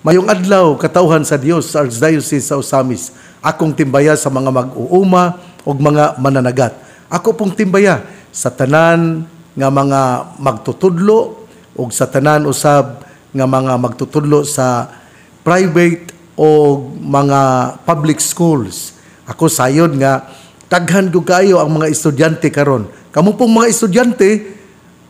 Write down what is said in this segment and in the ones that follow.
Mayong adlaw katauhan sa Dios sa Archdiocese sa Osamis. Akong timbaya sa mga mag-uuma ug mga mananagat. Ako pong timbaya sa tanan nga mga magtutudlo ug sa tanan usab nga mga magtutudlo sa private o mga public schools. Ako sayon nga taghan gyud kayo ang mga estudyante karon. Kamo pong mga estudyante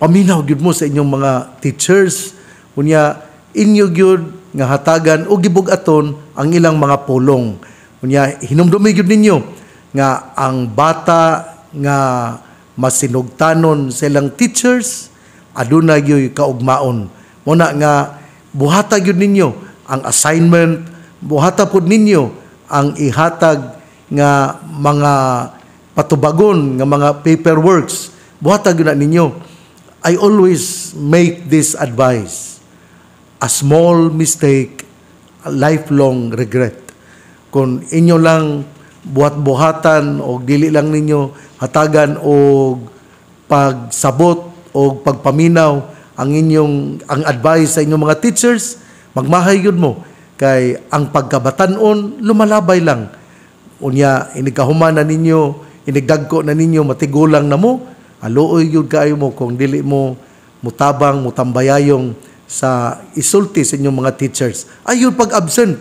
paminaw gyud mo sa inyong mga teachers unya inyo gyud nga hatagan o gibug aton ang ilang mga pulong. Kunya, hinumdumi gyud ninyo nga ang bata nga masinugtanon sa ilang teachers aduna gyud kaugmaon. Muna nga buhata gyud ninyo ang assignment, buhata pud ninyo ang ihatag nga mga patubagon nga mga paperworks. Buhata gyud ninyo. I always make this advice a small mistake, a lifelong regret. Kung inyo lang buhat-buhatan o dili lang ninyo hatagan o pagsabot o pagpaminaw ang inyong ang advice sa inyong mga teachers, magmahay yun mo. Kay ang pagkabatanon, lumalabay lang. Unya, inigkahuman na ninyo, inigdagko na ninyo, matigulang na mo, aluoy yun kayo mo kung dili mo mutabang, mutambayayong sa isulti sa inyong mga teachers. Ayun pag absent.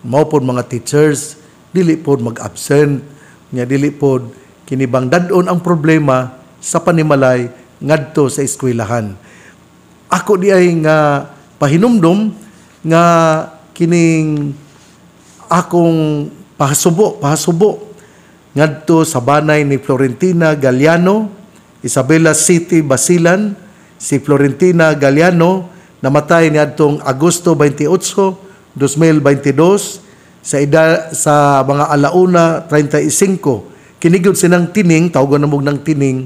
Mao pod mga teachers dili pod mag-absent nya dili pod kinibang dadon ang problema sa panimalay ngadto sa eskwelahan. Ako di ay nga pahinumdom nga kining akong pahasubo, pahasubo ngadto sa banay ni Florentina Galliano, Isabela City, Basilan, si Florentina Galliano namatay niadtong Agosto 28, 2022 sa ida sa mga alauna 35 kinigod sinang tining tawgon namog ng tining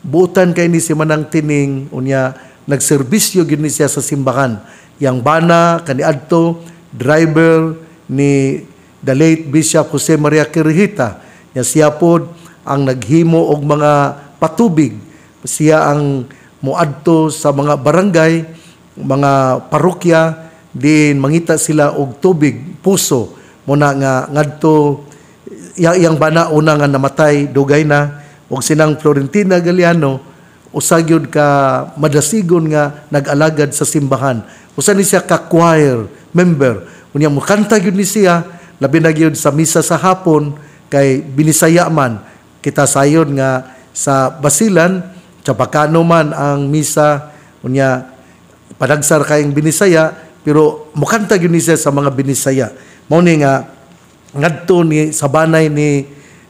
buutan kay ni si manang tining unya nagserbisyo gid ni siya sa simbahan yang bana kaniadto driver ni the late Bishop Jose Maria Kirihita nya siya pod ang naghimo og mga patubig siya ang muadto sa mga barangay mga parokya din mangita sila og tubig puso muna nga ngadto iyang bana una nga namatay dugay na og sinang Florentina Galiano usagyod ka madasigon nga nagalagad sa simbahan usa ni siya ka choir member unya mo kanta gyud ni siya labi na gyud sa misa sa hapon kay binisaya man kita sayon nga sa Basilan Chapacano man ang misa unya Padagsar kayang Binisaya, pero mukanta yun siya sa mga Binisaya. Mauni nga, ngadto ni sabanay ni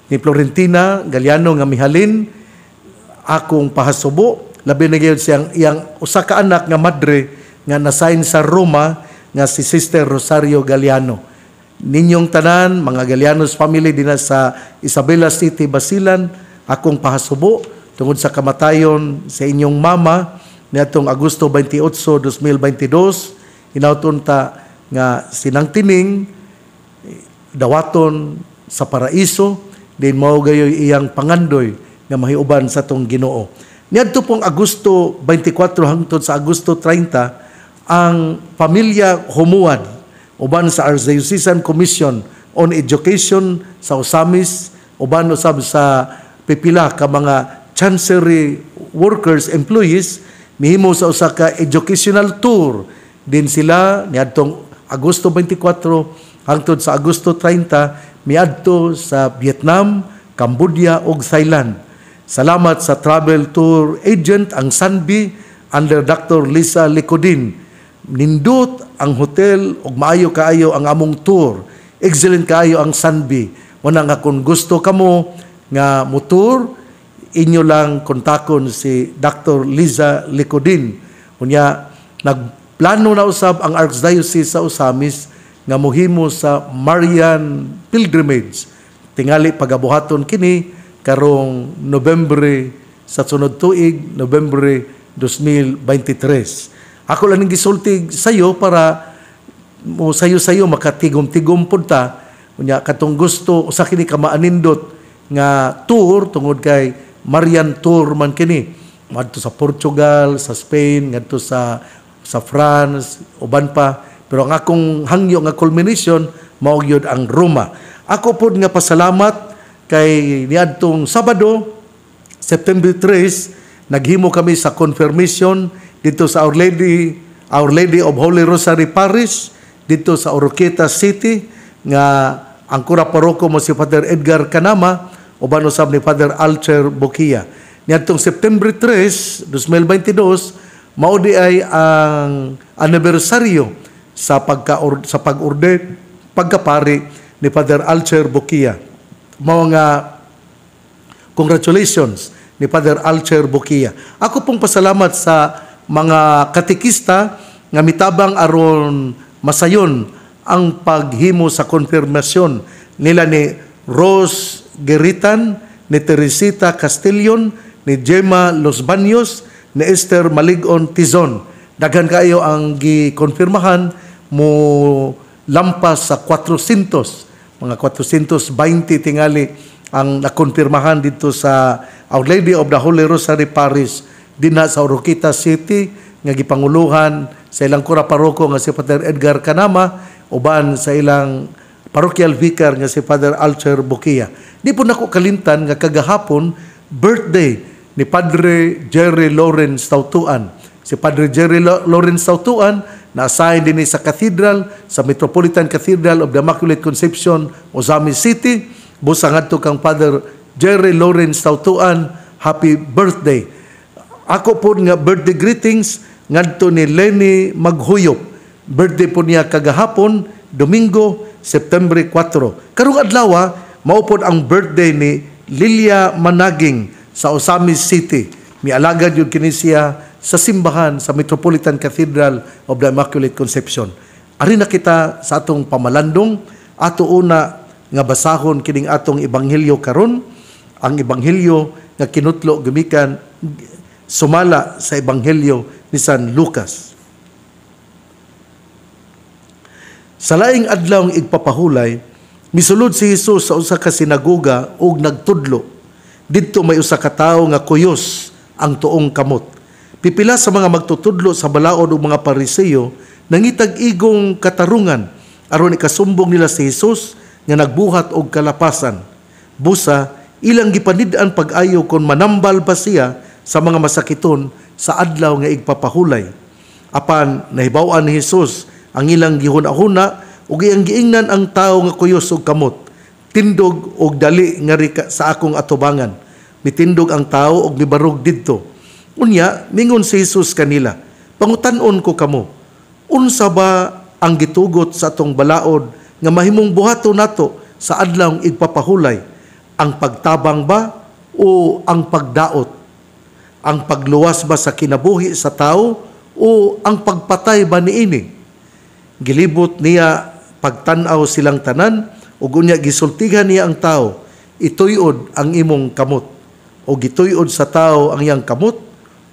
ni Florentina Galiano nga mihalin akong pahasubo labi na gyud siyang iyang usa ka anak nga madre nga nasain sa Roma nga si Sister Rosario Galiano ninyong tanan mga Galianos family din sa Isabela City Basilan akong pahasubo tungod sa kamatayon sa inyong mama niatong Agosto 28, 2022, hinauton ta nga sinangtining eh, dawaton sa paraiso din mao gayoy iyang pangandoy nga mahiuban sa tong Ginoo. Niadto pong Agosto 24 hangtod sa Agosto 30 ang pamilya humuad uban sa Archdiocesan Commission on Education sa Osamis uban usab sa pipila ka mga chancery workers employees mihimo sa usa ka educational tour din sila niadtong Agosto 24 hangtod sa Agosto 30 miadto sa Vietnam, Cambodia ug Thailand. Salamat sa travel tour agent ang Sanbi under Dr. Lisa Likodin. Nindot ang hotel ug maayo kaayo ang among tour. Excellent kaayo ang Sanbi. Wala nga kung gusto kamo nga motor, inyo lang kontakon si Dr. Liza Licodin. Kunya, nagplano na usab ang Archdiocese sa Usamis nga muhimo sa Marian Pilgrimage. Tingali pagabuhaton kini karong Nobyembre sa sunod tuig, Nobyembre 2023. Ako lang gisultig sa iyo para mo sayo-sayo makatigom-tigom punta. kunya katong gusto, usa kini ka maanindot nga tour tungod kay Marian tour man kini ngadto sa Portugal, sa Spain, ngadto sa sa France, uban pa. Pero ang akong hangyo nga culmination mao gyud ang Roma. Ako pud nga pasalamat kay niadtong Sabado, September 3, naghimo kami sa confirmation dito sa Our Lady Our Lady of Holy Rosary Parish dito sa Oroqueta City nga ang kura paroko mo si Father Edgar Kanama Ubano sab ni Father Alcher Bokia. Niadtong September 3, 2022, mao di ay ang anibersaryo sa pagka sa pag-ordain pagkapari ni Father Alcher Bokia. Mga nga congratulations ni Father Alcher Bokia. Ako pong pasalamat sa mga katikista nga mitabang aron masayon ang paghimo sa konfirmasyon nila ni Rose Geritan, ni Teresita Castillon, ni Gemma Los Banyos, ni Esther Maligon Tizon. Daghan kayo ang gikonfirmahan mo lampas sa 400, mga 420 tingali ang nakonfirmahan dito sa Our Lady of the Holy Rosary Parish dinha sa Oroquita City nga gipanguluhan sa ilang kura paroko nga si Pater Edgar Kanama uban sa ilang parokyal vicar nga si Father Alcher Bukia. Di po nako kalintan nga kagahapon birthday ni Padre Jerry Lawrence Tautuan. Si Padre Jerry Lawrence Tautuan na-assign din sa cathedral sa Metropolitan Cathedral of the Immaculate Conception, Ozami City. Busang adto kang Father Jerry Lawrence Tautuan, happy birthday. Ako po nga birthday greetings ngadto ni Lenny Maghuyop. Birthday po niya kagahapon, Domingo, September 4. Karong adlaw maupod ang birthday ni Lilia Managing sa Osamis City. Mialagad jud kini siya sa simbahan sa Metropolitan Cathedral of the Immaculate Conception. Ari na kita sa atong pamalandong ato una nga basahon kining atong ebanghelyo karon ang ebanghelyo nga kinutlo gumikan sumala sa ebanghelyo ni San Lucas. Sa laing adlaw ang igpapahulay, misulod si Hesus sa usa ka sinagoga ug nagtudlo. Didto may usa ka tawo nga kuyos ang tuong kamot. Pipila sa mga magtutudlo sa balaod ug mga Pariseo nangitag igong katarungan aron ikasumbong nila si Hesus nga nagbuhat og kalapasan. Busa ilang gipanid-an pag-ayo kon manambal ba siya sa mga masakiton sa adlaw nga igpapahulay. Apan nahibaw-an ni Hesus ang ilang gihunahuna ug ang giingnan ang tawo nga kuyos og kamot tindog og dali nga rika sa akong atubangan mitindog ang tawo og mibarog didto unya mingon si Jesus kanila pangutan-on ko kamo unsa ba ang gitugot sa atong balaod nga mahimong buhato nato sa adlaw igpapahulay ang pagtabang ba o ang pagdaot ang pagluwas ba sa kinabuhi sa tao o ang pagpatay ba niini gilibot niya pagtanaw silang tanan ug unya gisultihan niya ang tao ituyod ang imong kamot o gituyod sa tao ang iyang kamot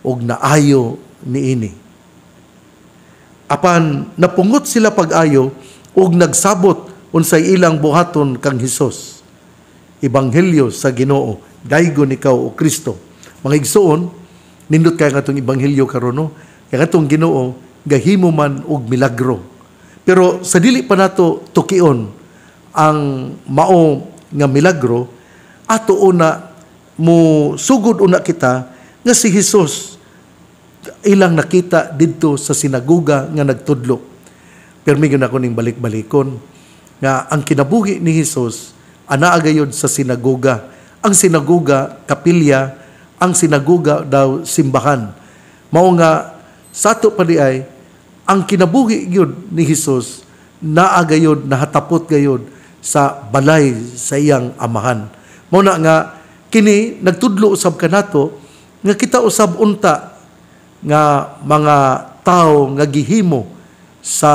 o naayo niini. Apan napungot sila pag-ayo ug nagsabot unsay ilang buhaton kang Hesus. Ebanghelyo sa Ginoo, daigon ikaw o Kristo. Mga nindot kay nga itong ebanghelyo karon no? Kaya nga Ginoo, gahimo man og milagro. Pero sa dili pa nato tukion ang mao nga milagro, ato una mo sugod una kita nga si Hesus ilang nakita didto sa sinaguga nga nagtudlo. Permigyon ako ning balik-balikon nga ang kinabuhi ni Hesus anaa gayod sa sinaguga. Ang sinaguga kapilya, ang sinaguga daw simbahan. Mao nga sa ato pa di ay ang kinabuhi gyud ni Hesus naa gayod nahatapot gayod sa balay sa iyang amahan. Mao na nga kini nagtudlo usab kanato nga kita usab unta nga mga tao nga gihimo sa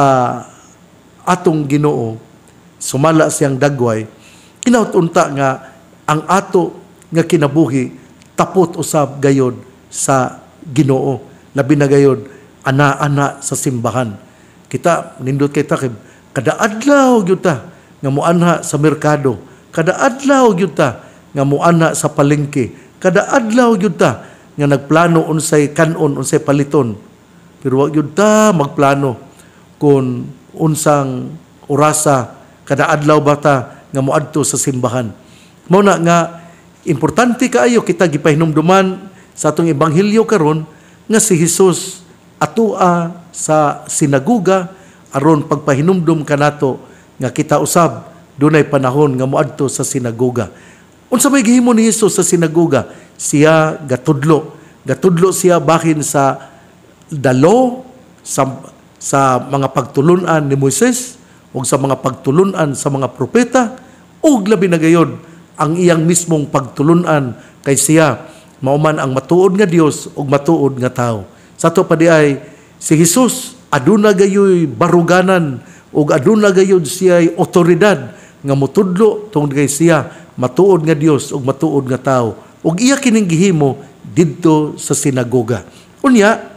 atong Ginoo sumala siyang dagway kinautunta nga ang ato nga kinabuhi tapot usab gayod sa Ginoo labi na gayod ana-ana sa simbahan. Kita, nindot kita, kay, kada adlaw yuta nga muanha sa merkado, kada adlaw yuta nga muanha sa palengke, kada adlaw yuta nga nagplano unsay kanon, unsay paliton. Pero wag yuta magplano kung unsang orasa kada adlaw bata nga muadto sa simbahan. Mao na nga importante kaayo kita gipahinumduman sa atong ebanghelyo karon nga si Hesus atua sa sinaguga aron pagpahinumdum kanato nga kita usab dunay panahon nga moadto sa sinaguga unsa may gihimo ni Hesus sa sinaguga siya gatudlo gatudlo siya bahin sa dalo sa sa mga pagtulunan ni Moises o sa mga pagtulunan sa mga propeta o labi na gayon ang iyang mismong pagtulunan kay siya mauman ang matuod nga Dios ug matuod nga tao sa to pa di ay, si Jesus, aduna gayoy baruganan, o aduna gayod siya'y otoridad, nga mutudlo tungod kay siya, matuod nga Dios o matuod nga tao. O iya kining gihimo didto sa sinagoga. Unya,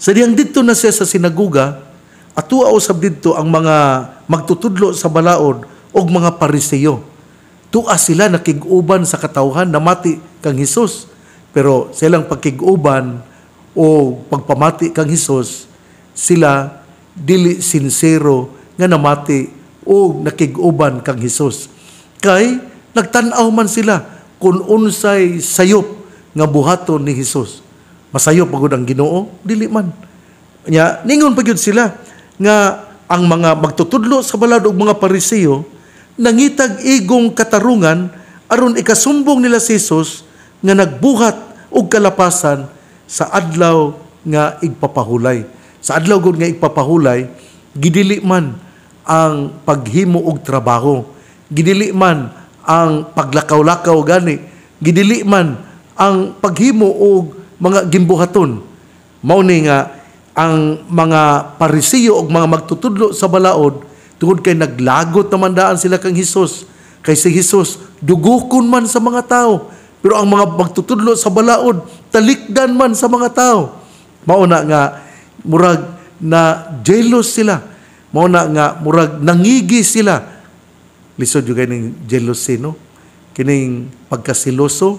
sa diyang didto na siya sa sinagoga, atua usab didto ang mga magtutudlo sa balaod og mga pariseyo. Tua sila nakiguban sa katawhan na mati kang Hesus. Pero silang pagkiguban o pagpamati kang Hesus sila dili sinsero nga namati o nakiguban kang Hesus kay nagtan-aw man sila kung unsay sayop nga buhato ni Hesus masayop pagod ang Ginoo dili man nya ningon pagyud sila nga ang mga magtutudlo sa balad og mga Pariseo nangitag igong katarungan aron ikasumbong nila si Hesus nga nagbuhat og kalapasan sa adlaw nga igpapahulay. Sa adlaw gud nga igpapahulay, gidili man ang paghimo og trabaho, gidili man ang paglakaw-lakaw gani, gidili man ang paghimo og mga gimbuhaton. Mao ni nga ang mga parisiyo og mga magtutudlo sa balaod tungod kay naglagot na mandaan sila kang Hesus kay si Hesus dugukon man sa mga tao pero ang mga pagtutudlo sa balaod, talikdan man sa mga tao. Mauna nga, murag na jealous sila. Mauna nga, murag nangigi sila. Lisod yung kanyang jealousy, no? Kining pagkasiloso,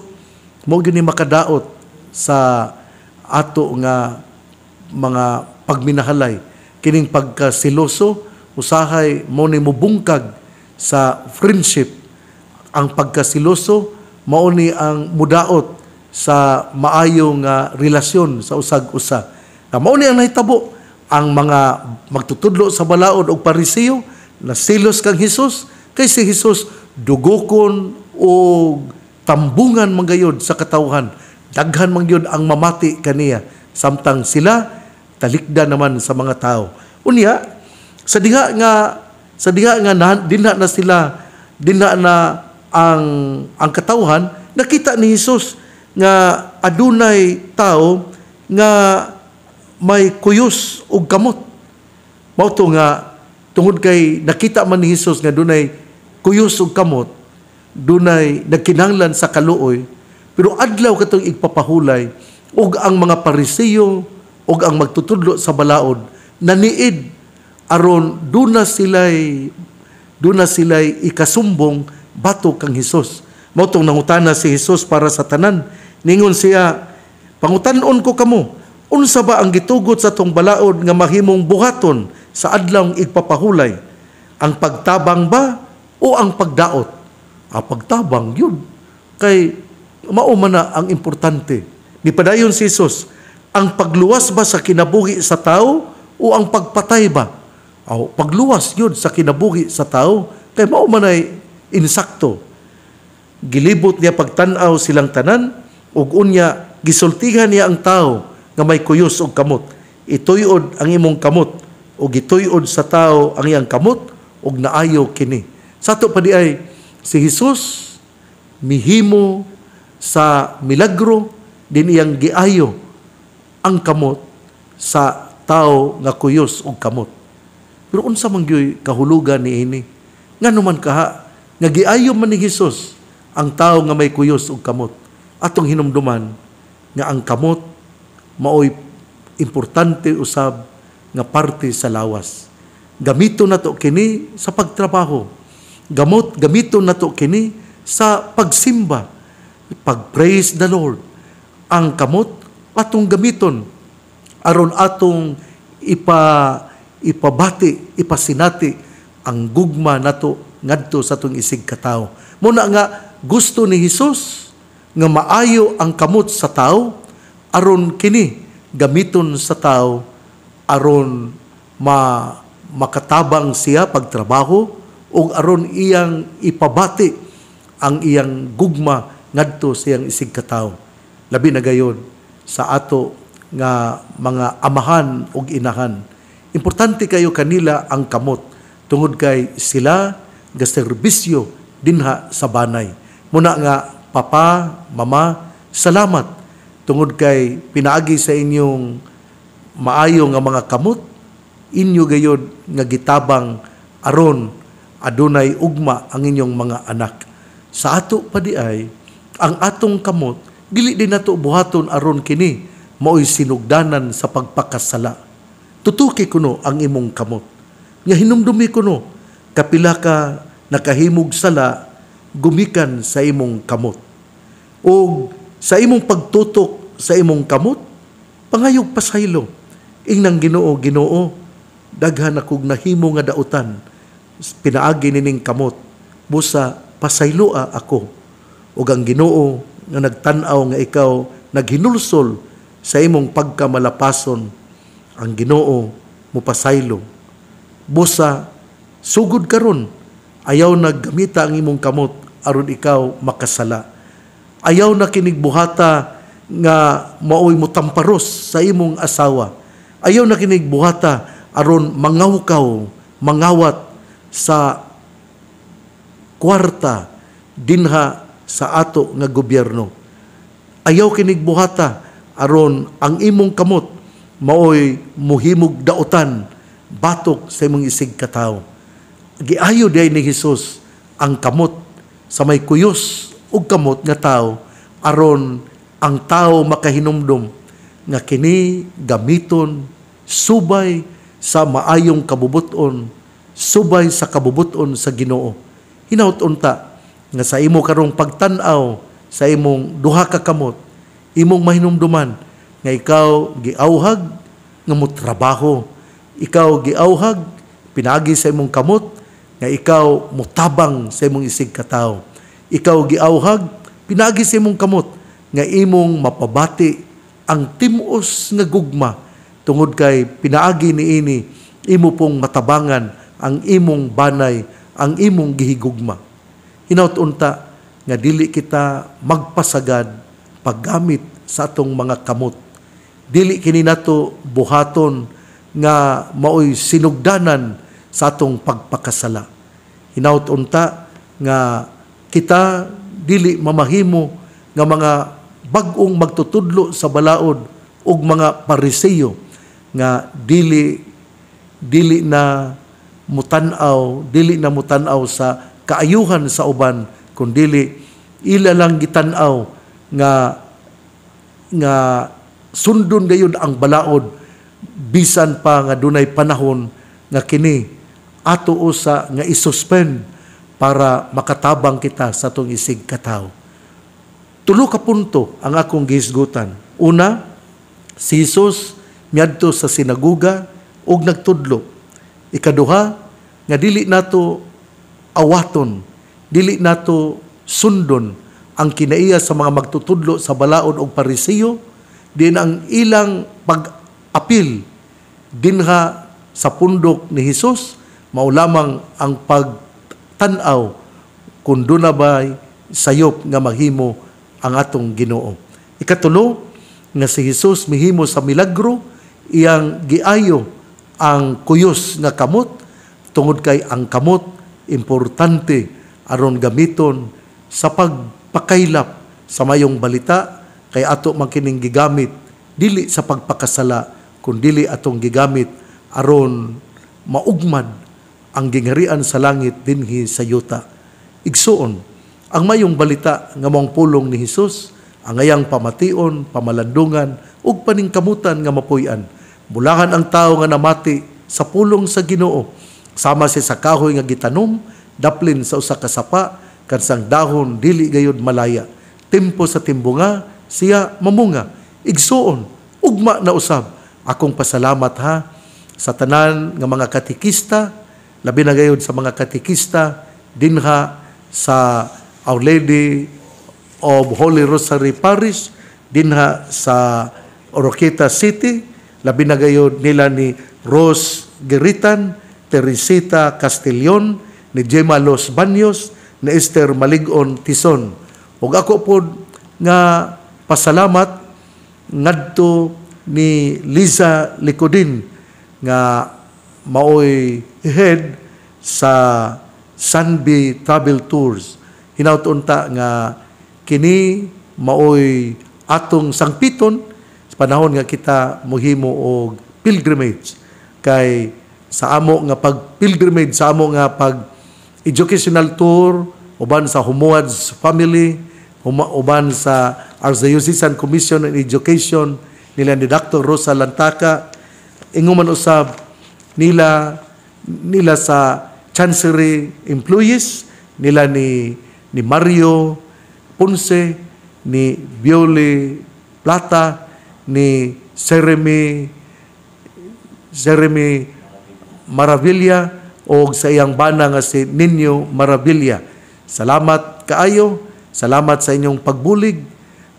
mo yun makadaot sa ato nga mga pagminahalay. Kining pagkasiloso, usahay mo ni mubungkag sa friendship. Ang pagkasiloso, mauni ang mudaot sa maayong uh, relasyon sa usag-usa. Na mao ang nahitabo ang mga magtutudlo sa balaod og parisiyo na silos kang Hesus kay si Hesus dugokon o tambungan manggayod sa katawhan daghan mangyod ang mamati kaniya samtang sila talikda naman sa mga tao unya sa diha nga sa diha nga na, dinha na sila dinha na ang ang katauhan nakita ni Hesus nga adunay tao nga may kuyos og kamot mao to nga tungod kay nakita man ni Hesus nga dunay kuyos og kamot dunay nagkinanglan sa kaluoy pero adlaw katong igpapahulay ug ang mga pariseyo ug ang magtutudlo sa balaod naniid aron duna silay duna silay ikasumbong bato kang Hesus. Motong nangutana si Hesus para sa tanan. Ningon siya, pangutanon ko kamo, unsa ba ang gitugot sa tong balaod nga mahimong buhaton sa adlaw igpapahulay? Ang pagtabang ba o ang pagdaot? Ang ah, pagtabang yun. Kay mauma na ang importante. Di padayon si Jesus, ang pagluwas ba sa kinabuhi sa tao o ang pagpatay ba? O, pagluwas yun sa kinabuhi sa tao. Kay mauma na insakto. Gilibot niya pagtanaw silang tanan, ug unya gisultihan niya ang tao nga may kuyos og kamot. Ituyod ang imong kamot o gituyod sa tao ang iyang kamot ug naayo kini. Sa ato pa di ay si Hesus mihimo sa milagro din iyang giayo ang kamot sa tao nga kuyos og kamot. Pero unsa man gyud kahulugan ni ini? Ngano man kaha nga giayom man ni Hesus ang tao nga may kuyos og kamot. Atong hinumduman nga ang kamot maoy importante usab nga parte sa lawas. Gamito nato kini sa pagtrabaho. Gamot gamito nato kini sa pagsimba, pagpraise the Lord. Ang kamot atong gamiton aron atong ipa ipabati, ipasinati ang gugma nato ngadto sa tong isig katawo. Muna nga gusto ni Hesus nga maayo ang kamot sa tao aron kini gamiton sa tao aron ma makatabang siya pagtrabaho o aron iyang ipabati ang iyang gugma ngadto sa iyang isig katawo. Labi na gayon sa ato nga mga amahan ug inahan. Importante kayo kanila ang kamot tungod kay sila nga serbisyo dinha sa banay. Muna nga, Papa, Mama, salamat tungod kay pinaagi sa inyong maayo nga mga kamot, inyo gayod nga gitabang aron adunay ugma ang inyong mga anak. Sa ato pa di ay, ang atong kamot, dili din nato buhaton aron kini, mao'y sinugdanan sa pagpakasala. Tutuki kuno ang imong kamot. Nga hinumdumi kuno kapila ka nakahimog sala gumikan sa imong kamot. O sa imong pagtutok sa imong kamot, pangayog pasaylo, ingnang ginoo, ginoo, daghan akog nahimo nga dautan, pinaagi nining kamot, busa pasayloa ako. O ang ginoo nga nagtan-aw nga ikaw naghinulsol sa imong pagkamalapason, ang ginoo mo pasaylo. Busa Sugod karon, ayaw naggamita ang imong kamot aron ikaw makasala. Ayaw na kinigbuhata nga maoy mo tamparos sa imong asawa. Ayaw na kinigbuhata aron mangahukaw, mangawat sa kwarta dinha sa ato nga gobyerno. Ayaw kinigbuhata aron ang imong kamot maoy muhimog daotan batok sa imong isig katao giayo day ni Hesus ang kamot sa may kuyos ug kamot nga tao aron ang tao makahinumdom nga kini gamiton subay sa maayong kabubuton subay sa kabubuton sa Ginoo hinaut unta nga sa imo karong pagtan-aw sa imong duha ka kamot imong mahinumduman nga ikaw giauhag nga mo trabaho ikaw giauhag pinagi sa imong kamot nga ikaw mutabang sa imong isig katao. Ikaw giawhag, pinagi sa imong kamot, nga imong mapabati ang timos nga gugma tungod kay pinaagi ni ini imo pong matabangan ang imong banay, ang imong gihigugma. Hinaut-unta nga dili kita magpasagad paggamit sa atong mga kamot. Dili kini nato buhaton nga maoy sinugdanan sa atong pagpakasala. Hinaut unta nga kita dili mamahimo nga mga bagong magtutudlo sa balaod ug mga pariseyo nga dili dili na mutanaw dili na mutanaw sa kaayuhan sa uban kun dili ila lang gitan-aw nga nga sundon gayud ang balaod bisan pa nga dunay panahon nga kini ato usa nga isuspend para makatabang kita sa tong isig kataw. Tulo ka punto ang akong gisgutan. Una, si Jesus miadto sa sinaguga ug nagtudlo. Ikaduha, nga dili nato awaton, dili nato sundon ang kinaiya sa mga magtutudlo sa balaod og parisiyo din ang ilang pag-apil dinha sa pundok ni Hesus mao lamang ang pagtanaw kung doon bay sayop nga mahimo ang atong ginoo. Ikatulo, nga si Jesus mihimo sa milagro, iyang giayo ang kuyos nga kamot, tungod kay ang kamot, importante aron gamiton sa pagpakailap sa mayong balita, kay ato man gigamit, dili sa pagpakasala, kundili atong gigamit aron maugmad ang gingharian sa langit dinhi sa yuta. Igsuon, ang mayong balita nga mong pulong ni Hesus, ang ayang pamation, pamalandungan, ug paningkamutan nga mapuy-an. Bulahan ang tao nga namati sa pulong sa Ginoo, sama si sa kahoy nga gitanom, daplin sa usa ka sapa, kansang dahon dili gayud malaya. Tempo sa timbunga, siya mamunga. Igsuon, ugma na usab. Akong pasalamat ha sa tanan nga mga katikista, labi na gayon sa mga katikista, dinha sa Our Lady of Holy Rosary Parish, dinha sa Oroquita City, labi na gayon nila ni Rose Geritan, Teresita Castillon, ni Gemma Los Banyos, ni Esther Maligon Tison. Ug ako po nga pasalamat ngadto ni Liza Likodin nga maoy head sa Sunby Travel Tours. Hinauton ta nga kini maoy atong sangpiton sa panahon nga kita mohimo og pilgrimage kay sa amo nga pag pilgrimage sa amo nga pag educational tour uban sa Humuads family uban sa Archdiocesan Commission on Education nila ni Dr. Rosa Lantaka ingon man usab nila nila sa chancery employees nila ni ni Mario Ponce ni Biole Plata ni Jeremy Jeremy Maravilla o sa iyang bana nga si Ninyo Maravilla. Salamat kaayo, salamat sa inyong pagbulig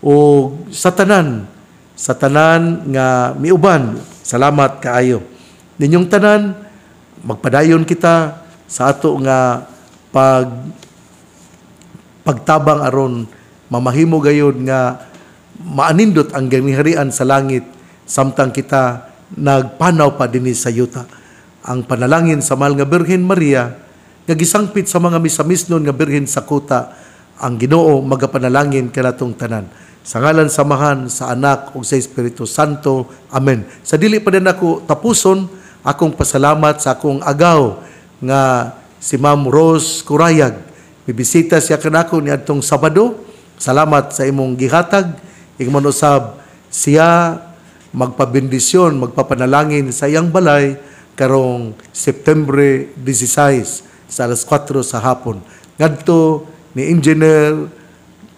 o sa tanan sa tanan nga miuban. Salamat kaayo ninyong tanan, magpadayon kita sa ato nga pag pagtabang aron mamahimo gayod nga maanindot ang ganiharian sa langit samtang kita nagpanaw pa dinhi sa yuta. Ang panalangin sa mahal nga Birhen Maria nga gisangpit sa mga misamisnon nga birhen sa kuta ang Ginoo magapanalangin kanatong tanan. Sa ngalan samahan sa anak ug sa Espiritu Santo. Amen. Sa dili pa din ako tapuson akong pasalamat sa akong agaw nga si Ma'am Rose Kurayag. Bibisita siya kanako ni atong Sabado. Salamat sa imong gihatag. Ingman usab siya magpabindisyon, magpapanalangin sa iyang balay karong September 16 sa alas 4 sa hapon. Ngadto ni Engineer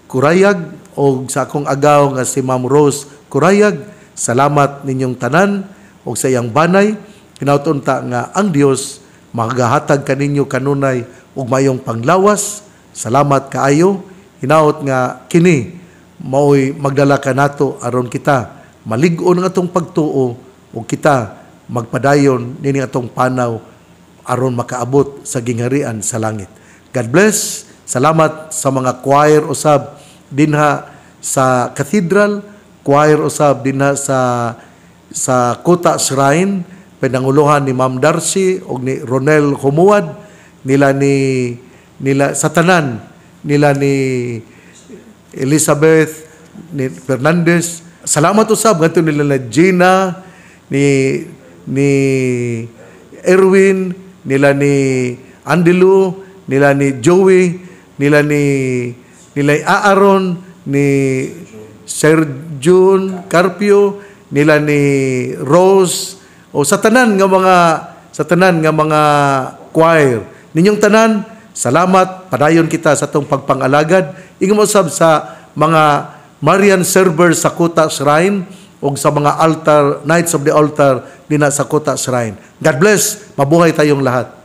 Kurayag o sa akong agaw nga si Ma'am Rose Kurayag, salamat ninyong tanan o sa iyang banay. Hinautunta nga ang Dios magahatag kaninyo kanunay ug mayong panglawas. Salamat kaayo. Hinaot nga kini maoy magdala ka nato aron kita malig-on ang atong pagtuo ug kita magpadayon nini atong panaw aron makaabot sa gingharian sa langit. God bless. Salamat sa mga choir usab dinha sa cathedral, choir usab dinha sa sa Kota Shrine pinanguluhan ni Ma'am Darcy o ni Ronel Humuad nila ni nila sa tanan nila ni Elizabeth ni Fernandez salamat usab ganto nila na Gina ni ni Erwin nila ni Andilu nila ni Joey nila ni nila Aaron ni Sir June Carpio nila ni Rose o sa tanan nga mga sa tanan nga mga choir, ninyong tanan, salamat padayon kita sa tong pagpangalagad. Ingon mo sab sa mga Marian server sa Kuta Shrine o sa mga altar Knights of the Altar dinha sa Kuta Shrine. God bless. Mabuhay tayong lahat.